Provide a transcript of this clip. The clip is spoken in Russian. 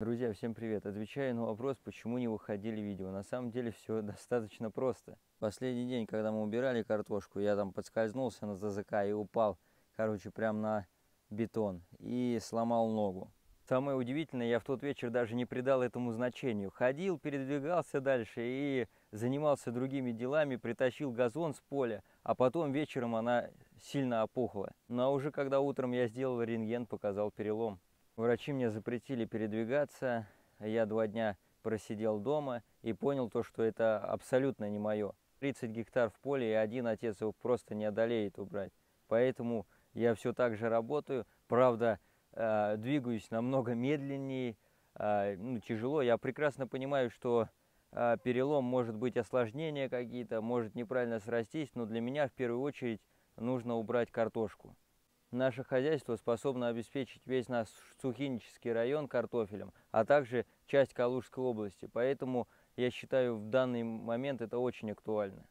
Друзья, всем привет! Отвечаю на вопрос, почему не выходили видео. На самом деле все достаточно просто. Последний день, когда мы убирали картошку, я там подскользнулся на ЗЗК и упал, короче, прямо на бетон и сломал ногу. Самое удивительное, я в тот вечер даже не придал этому значению. Ходил, передвигался дальше и занимался другими делами, притащил газон с поля, а потом вечером она сильно опухла. Но уже когда утром я сделал рентген, показал перелом. Врачи мне запретили передвигаться, я два дня просидел дома и понял то, что это абсолютно не мое. 30 гектар в поле, и один отец его просто не одолеет убрать. Поэтому я все так же работаю, правда, э, двигаюсь намного медленнее, э, ну, тяжело. Я прекрасно понимаю, что э, перелом, может быть, осложнения какие-то, может неправильно срастись, но для меня в первую очередь нужно убрать картошку. Наше хозяйство способно обеспечить весь наш Сухинический район картофелем, а также часть Калужской области. Поэтому я считаю, в данный момент это очень актуально.